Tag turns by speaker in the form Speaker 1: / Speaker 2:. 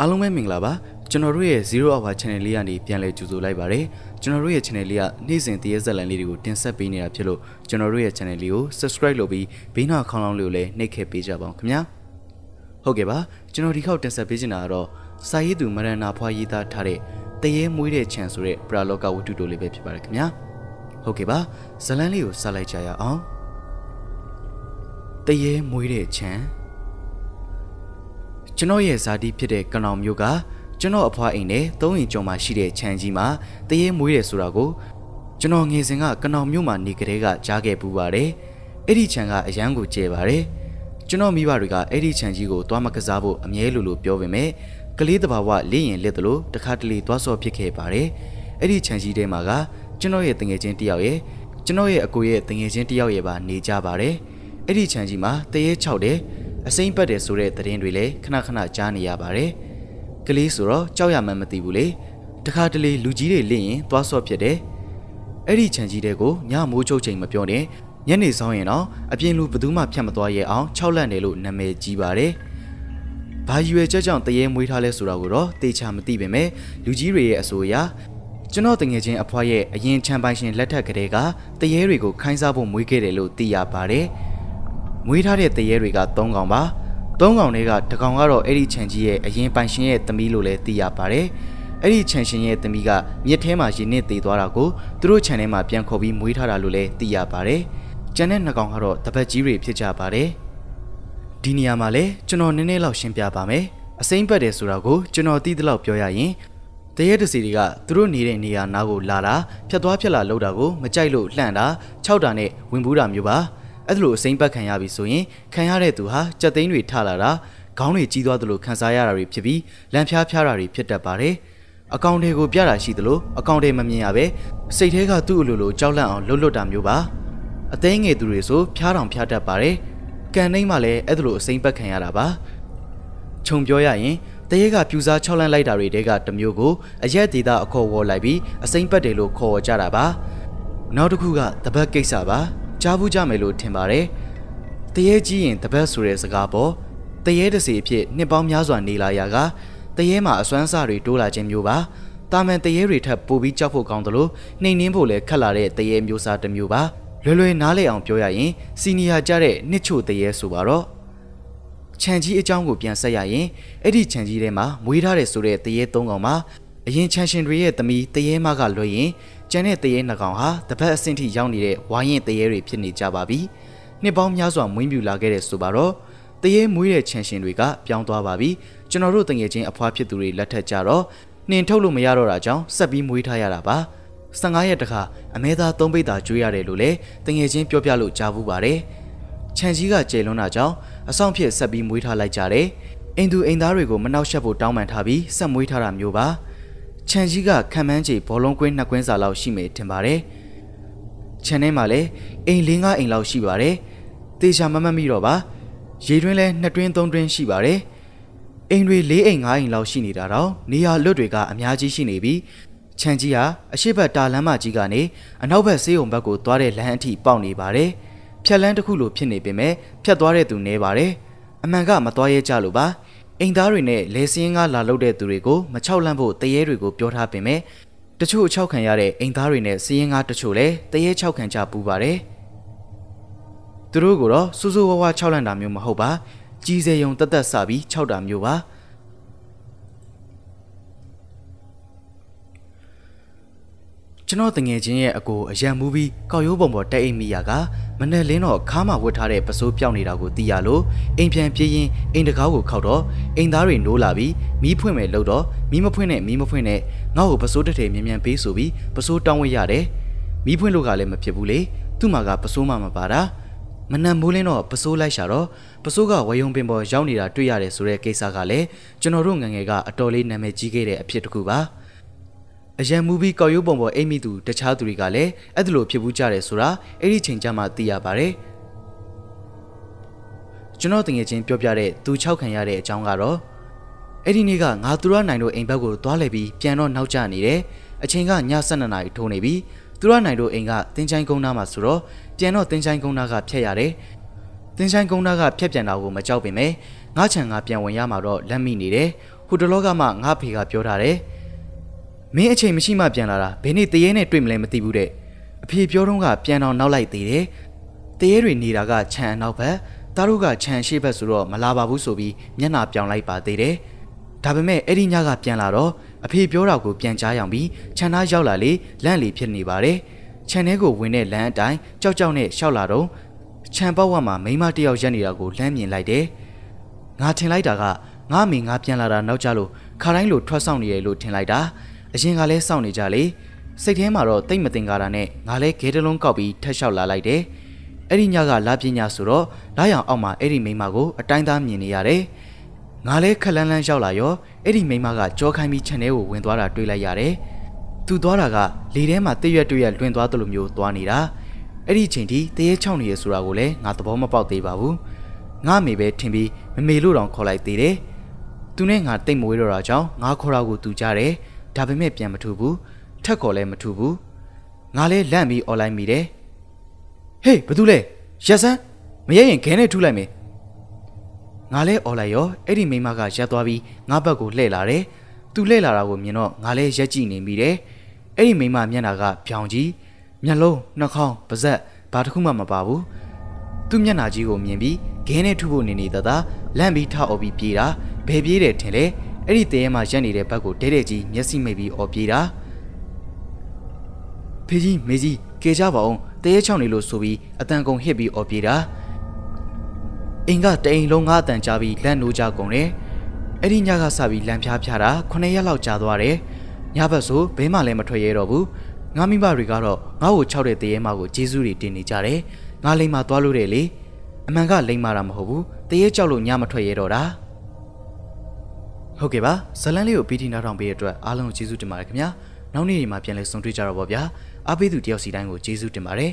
Speaker 1: အားလုံးပဲမင်္ဂလာပါကျွန်တော်တို့ရဲ့ Zero Hour Channel လေးကနေပြန်လည်ကြိုဆိုလိုက်ပါရစေကျွန်တော်တို့ရဲ့ channel လေးကနေ့စဉ်တရက်ဇက်လန်လေးတွေကိုတင်ဆက်ပေးနေတာဖြစ်လို့ကျွန်တော်တို့ရဲ့ channel လေးကို subscribe လုပ်ပြီးဘေးနာခေါင်းလောင်းလေးကိုလည်းနှိပ်ခဲ့ပေးကြပါအောင်ခင်ဗျာဟုတ်ကဲ့ပါကျွန်တော်ဒီခေါက်တင်ဆက်ပေးချင်တာကတော့စာရေးသူမရဏဖွာရေးသားထားတဲ့တရေမွေးတဲ့ခြံဆိုတဲ့ပရာလောကဝတ္ထုတို့လေးပဲဖြစ်ပါတယ်ခင်ဗျာဟုတ်ကဲ့ပါဇလန်လေးကိုစလိုက်ကြရအောင်တရေမွေးတဲ့ခြံကျွန်တော်ရဲ့ဇာတိဖြစ်တဲ့ကနောင်မျိုးကကျွန်တော်အဖွားအိမ်နဲ့သုံးရင်ကျော်မှာရှိတဲ့ခြံကြီးမှာတရေမွေးတယ်ဆိုတာကိုကျွန်တော်ငယ်စဉ်က ကနောင်မြို့မှာနေကြတဲ့ကကြားခဲ့ပူပါတယ်။အဲ့ဒီခြံကအရန်ကိုကျဲပါတယ်။ကျွန်တော်မိဘတွေကအဲ့ဒီခြံကြီးကိုသွားမကစားဖို့အမြဲလိုလိုပြောပေမဲ့ကလေးတဘာဝလင့်ရင်လက်တလို့တခါတလေသွားစော်ဖြစ်ခဲ့ပါတယ်။အဲ့ဒီခြံကြီးထဲမှာကကျွန်တော်ရဲ့တငယ်ချင်းတယောက်ရဲ့ကျွန်တော်ရဲ့အကိုရဲ့တငယ်ချင်းတယောက်ရဲ့ပါ နေကြပါတယ်။အဲ့ဒီခြံကြီးမှာတရေ6တဲ့အစိမ့်ပတ်တယ်ဆိုတဲ့သတင်းတွေလည်းခဏခဏကြားနေရပါတယ်။ကလေးဆိုတော့ကြောက်ရမှန်းမသိဘူးလေ။တခါတလေလူကြီးတွေလင့်ရင်သွားဆော့ဖြစ်တယ်။အဲ့ဒီခြံကြီးတဲကိုညမိုးချုပ်ချိန်မပြောနဲ့ညနေဆောင်ရင်တော့အပြင်လူဘယ်သူမှဖြတ်မသွားရအောင်ခြောက်လန့်တယ်လို့နာမည်ကြီးပါတယ်။ဘာရွယ်ချက်ကြောင့်တရေမွေးထားလဲဆိုတာကိုတော့တေချာမသိပေမဲ့လူကြီးတွေရဲ့အဆိုအရကျွန်တော်တငယ်ချင်းအဖွားရဲ့အရင်ချန်ပိုင်ရှင်လက်ထက်ကလေးကတရေတွေကိုခိုင်းစားဖို့မွေးခဲ့တယ်လို့သိရပါတယ်။မွေးထားတဲ့တရေတွေက3កောင်ပါ။3កောင်တွေကတစ်ကောင်ကတော့အဲ့ဒီခြံကြီးရဲ့အရင်ပိုင်ရှင်ရဲ့သမီးလို့လည်းသိရပါတယ်။အဲ့ဒီခြံရှင်ရဲ့သမီးကမြစ်ထဲမှာရေနစ်သေးသွားတာကိုသူတို့ခြံထဲမှာပြန်ခေါ်ပြီးမွေးထားတာလို့လည်းသိရပါတယ်။ကျန်တဲ့နှစ်ကောင်ကတော့တပတ်ကြီးတွေဖြစ်ကြပါတယ်။ဒီနေရာမှာလည်းကျွန်တော်နည်းနည်းလောက်ရှင်းပြပါမယ်။အစိမ့်ပတ်တယ်ဆိုတာကိုကျွန်တော်သိသလောက်ပြောရရင်တရက်တစီတွေကသူတို့နေတဲ့နေရာနားကိုလာတာဖြတ်သွားဖြတ်လာလောက်တာကိုမကြိုက်လို့လှန့်တာခြောက်တာနဲ့ဝင်ဘူးတာမျိုးပါ။အဲ့ဒါလိုအစိမ့်ပတ်ခံရပြီဆိုရင်ခံရတဲ့သူဟာကြက်သိန်းတွေထလာတာခေါင်းတွေကြီးသွားသလိုခံစားရတာတွေဖြစ်ပြီးလံဖျားဖျားတာတွေဖြစ်တတ်ပါတယ်အကောင့်တွေကိုပြတာရှိသလိုအကောင့်တွေမမြင်ရပဲစိတ်ထဲကသူ့အလိုလိုကြောက်လန့်အောင်လွတ်လွတ်တာမျိုးပါအသိငယ်သူတွေဆိုဖျားတောင်ဖျားတတ်ပါတယ်ကံနှိမ့်မှလည်းအဲ့ဒါလိုအစိမ့်ပတ်ခံရတာပါခြုံပြောရရင်တရေကပြူစား6လမ်းလိုက်တာတွေတဲကတမျိုးကို အရက်ဒေတာအခေါ်ဝေါ်လိုက်ပြီးအစိမ့်ပတ်တယ်လို့ခေါ်ကြတာပါ နောက်တစ်ခုကတပတ်ကိစ္စပါကြားဘူးကြမယ်လို့ထင်ပါတယ်။တရေကြီးရင်တပတ်ဆိုတဲ့စကားပေါ့။တရေတစီအဖြစ်နှစ်ပေါင်းများစွာနေလာရကတရေမှာအစွမ်းစားတွေတိုးလာခြင်းမျိုးပါ။တာမန်တရေတွေထပ်ပိုပြီးကြောက်ဖို့ကောင်းတယ်လို့နှိမ်နှင်းဖို့လည်းခက်လာတဲ့တရေမျိုးစားတစ်မျိုးပါ။လွယ်လွယ်နားလည်အောင်ပြောရရင်စီနီယာကြတဲ့နှစ်ချို့တရေဆိုပါတော့။ခြံကြီးအကြောင်းကိုပြန်ဆက်ရရင်အဲ့ဒီခြံကြီးထဲမှာမွေးထားတဲ့ဆိုတဲ့တရေ၃ကောင်မှာအရင်ခြံရှင်တွေရဲ့သမီးတရေမကလွှဲရင်ကျန်တဲ့တရေနှကောင်ဟာတပတ်အဆင့်ထိရောက်နေတဲ့ဝိုင်းရင်တရေတွေဖြစ်နေကြပါပြီ။နှစ်ပေါင်းများစွာမွေးမြူလာခဲ့တဲ့ဆိုပါတော့တရေမွေးတဲ့ချန်ရှင်တွေကပြောင်းသွားပါပြီ။ကျွန်တော်တို့တငယ်ချင်းအဖွားဖြစ်သူတွေလက်ထက်ကြတော့နှင်ထုတ်လို့မရတော့တာကြောင့်ဆက်ပြီးမွေးထားရတာပါ။15ရက်တခါအမဲသား၃ပိတ်သာကျွေးရတယ်လို့လည်းတငယ်ချင်းပြောပြလို့ကြားဘူးပါတယ်။ခြံကြီးကကျယ်လွန်းတာကြောင့်အဆောင်ဖြစ်ဆက်ပြီးမွေးထားလိုက်ကြတယ်။အိမ်သူအိမ်သားတွေကိုမနှောက်ယှက်ဖို့တောင်းပန်ထားပြီးဆက်မွေးထားတာမျိုးပါ။ခြံကြီးကခံမှန်းချေဘောလုံးကွင်းနှစ်ကွင်းစာလောက်ရှိမယ်ထင်ပါတယ်။ခြံထဲမှာလည်းအိမ်၄၅အိမ်လောက်ရှိပါတယ်။သေချာမမှတ်မိတော့ပါ။ရေတွင်းလည်းနှစ်တွင်းသုံးတွင်းရှိပါတယ်။အိမ်တွေ၄အိမ်၅အိမ်လောက်ရှိနေတာတော့နေရာလွတ်တွေကအများကြီးရှိနေပြီးခြံကြီးဟာအရှိတ်တာလမ်းမကြီးကနေအနောက်ဘက်ဆေးရုံဘက်ကိုသွားတဲ့လမ်းအထိပေါက်နေပါတယ်။ဖြတ်လန်းတစ်ခုလိုဖြစ်နေပေမဲ့ဖြတ်သွားတဲ့သူနေပါတယ်။အမှန်ကမသွားရဲကြလို့ပါ။အိမ်သားတွေနဲ့လေစင်းကလာလုပ်တဲ့သူတွေကိုမချောက်လန့်ဖို့တရေတွေကို ပြောထားပေမဲ့တချို့အချောက်ခံရတဲ့အိမ်သားတွေနဲ့စင်းကတချို့လည်းတရေချောက်ခံကြပူပါတယ်။သူတို့ကတော့စူးစူးဝါးဝါးချောက်လန့်တာမျိုးမဟုတ်ပါ ကြီးစေယုံတက်တက်စပြီးချောက်တာမျိုးပါ။ကျွန်တော်တငယ်ချင်းရဲ့အကိုအရန်မူပြီးကောက်ရိုးပုံပေါ်တက်အိတ်မိရာကမနဲ့လင်းတော့ခါမှဝတ်ထားတဲ့ပစိုးပြောင်းနေတာကိုသိရလို့အိမ်ပြန်ပြေးရင်အိမ်တကားကိုခောက်တော့အိမ်သားတွေနိုးလာပြီးမီးဖွင့်မယ်လို့တော့မီးမဖွင့်နဲ့မီးမဖွင့်နဲ့ငါ့ကိုပစိုးတထဲမြန်မြန်ပေးဆိုပြီးပစိုးတောင်းဝတ်ရတယ်မီးဖွင့်လို့ကလည်းမဖြစ်ဘူးလေသူ့မှာကပစိုးမှမပါတာမနံမိုးလင်းတော့ပစိုးလိုက်ရှာတော့ပစိုးကဝယုံပင်ပေါ်ရောက်နေတာတွေ့ရတယ်ဆိုတဲ့ကိစ္စကလည်းကျွန်တော်တို့ငငယ်ကအတော်လေးနာမည်ကြီးခဲ့တဲ့အဖြစ်တစ်ခုပါ။အရန်မူဗီကော်ရိုးပုံပေါ်အိမ်မိသူတခြားသူတွေကလည်းအဲ့ဒါလိုဖြစ်ဘူးကြတယ်ဆိုတာအဲ့ဒီချိန်ကျမှသိရပါတယ်ကျွန်တော်တငယ်ချင်းပြောပြတဲ့သူ၆ခံရတဲ့အကြောင်းကတော့အဲ့ဒီနေ့ကငါသူရနိုင်တို့အိမ်ဘက်ကိုသွားလှည့်ပြီးပြန်တော့နောက်ကျနေတယ်အချိန်ကည7:00နာရီထိုးနေပြီသူရနိုင်တို့အိမ်ကတင်းချိုင်းကုန်းသားမှာဆိုတော့ပြန်တော့တင်းချိုင်းကုန်းသားကဖျက်ရတယ်တင်းဆိုင်ကုန်းသားကဖျက်ပြန်တာကိုမကြောက်ပင်ပဲငါချံကပြန်ဝင်ရမှာတော့လက်မိနေတယ်ဟိုတလောကမှငါဖေကပြောထားတယ်မင်းအချိန်မရှိမှပြန်လာတာဘယ်နေ့တရေနဲ့တွေ့မလဲမသိဘူးတဲ့အဖေပြောတော့ကပြန်တော့နောက်လိုက်သေးတယ်တရေတွေနေတာကခြံအနောက်ဘက်သားတို့ကခြံရှေ့ဘက်ဆိုတော့မလာပါဘူးဆိုပြီးမျက်နှာပြောင်းလိုက်ပါသေးတယ်ဒါပေမဲ့အဲ့ဒီညကပြန်လာတော့အဖေပြောတာကိုပြန်ကြားရောင်ပြီးခြံသားရောက်လာလေလန့်လေဖြစ်နေပါတယ်ခြံထဲကိုဝင်တဲ့လမ်းအတိုင်းကြောက်ကြောက်နဲ့ရှောက်လာတော့ခြံပေါ့ဝမှာမိမတယောက်ရက်နေတာကိုလမ်းမြင်လိုက်တယ်ငါထင်လိုက်တာကငါမိငါပြန်လာတာနောက်ကြလို့ခါတိုင်းလိုထွက်ဆောင်နေရလို့ထင်လိုက်တာ။အရင်ကလည်းစောင့်နေကြလေစိတ်ထဲမှာတော့တိတ်မတင်ကားတာနဲ့ငါလဲခဲတလုံးကောက်ပြီးထက်လျှောက်လာလိုက်တယ်အဲ့ဒီညကလာပညာဆိုတော့လာရောင်အောက်မှာအဲ့ဒီမိမကို အတိုင်းသားမြင်နေရတယ်ငါလဲခက်လန်းလန်းရောက်လာရောအဲ့ဒီမိမကကြောခိုင်းပြီး channel ကိုဝင်သွားတာတွေ့လိုက်ရတယ်သူသွားတာကလေထဲမှာတည့်ရွက်တည့်ရွက်လွင်သွားသလိုမျိုးသွားနေတာအဲ့ဒီချိန်ထိတရေချောင်းနေရဆိုတာကိုလည်းငါသဘောမပေါက်သေးပါဘူးငါမေပဲထင်ပြီးမမေလို့တောင်ခေါ်လိုက်သေးတယ်သူနဲ့ငါတိတ်မွေးတော့တာကြောင့်ငါခေါ်တာကိုသူကြားတယ်ဒါပေမဲ့ပြန်မထူဘူးထက်ခေါ်လည်းမထူဘူးငါလဲလန့်ပြီးအွန်လိုင်းမိတယ်ဟေးဘာတူလဲရက်စမ်းမရရင်ခဲနဲ့ထူလိုက်မယ်ငါလဲអော်လိုက်ရောအဲ့ဒီမိမကရက်သွားပြီးငါဘက်ကိုလှည့်လာတယ်။သူလှည့်လာတာကိုမြင်တော့ငါလဲရက်ကြည့်နေမိတယ်။အဲ့ဒီမိမမျက်နှာကဖြောင်ကြီးမျက်လုံးနှာခေါင်းပါးစပ်ဘာတစ်ခုမှမပါဘူး။သူ့မျက်နှာကြီးကိုမြင်ပြီးဂင်းနဲ့ထုဖို့နေနေတသာလန့်ပြီးထောက်အုပ်ပြီးပြေးတာဘယ်ပြေးတယ်ထင်လဲ။အဲ့ဒီတဲရဲမှာရက်နေတဲ့ဘက်ကိုဒဲတဲ့ကြီးမျက်စိမိတ်ပြီးអော်ပြေးတာဖေကြီးမေကြီးကဲကြပါအောင်တဲရဲချောင်းနေလို့ဆိုပြီးအတန်ကုန်ဟစ်ပြီးអော်ပြေးတာအင်ကတအိမ်လုံးငါအတန်ကြာပြီးလန့်နိုးကြကုန်တယ်အဲ့ဒီညကစပြီးလမ်းဖြားဖြားတာ9ရက်လောက်ကြာသွားတယ်ညဘက်ဆိုဘဲမှလည်းမထွက်ရဲတော့ဘူးငါမိဘတွေကတော့ငါ့ကိုခြောက်တဲ့တရေမကိုဂျေဇူးတွေတင်နေကြတယ်ငါလိမ်မာသွားလို့တယ်လေအမှန်ကလိမ်မာတာမဟုတ်ဘူးတရေကြောက်လို့ညမထွက်ရဲတော့တာဟုတ်ကဲ့ပါဇလန်းလေးကိုပြီးတီနောက်ထောင်ပေးတဲ့အတွက်အားလုံးကိုကျေးဇူးတင်ပါတယ်ခင်ဗျာနောက်နေ့ဒီမှာပြန်လည်ဆုံတွေ့ကြတော့ဗောဗျာအားပေးသူတယောက်စီတိုင်းကိုကျေးဇူးတင်ပါတယ်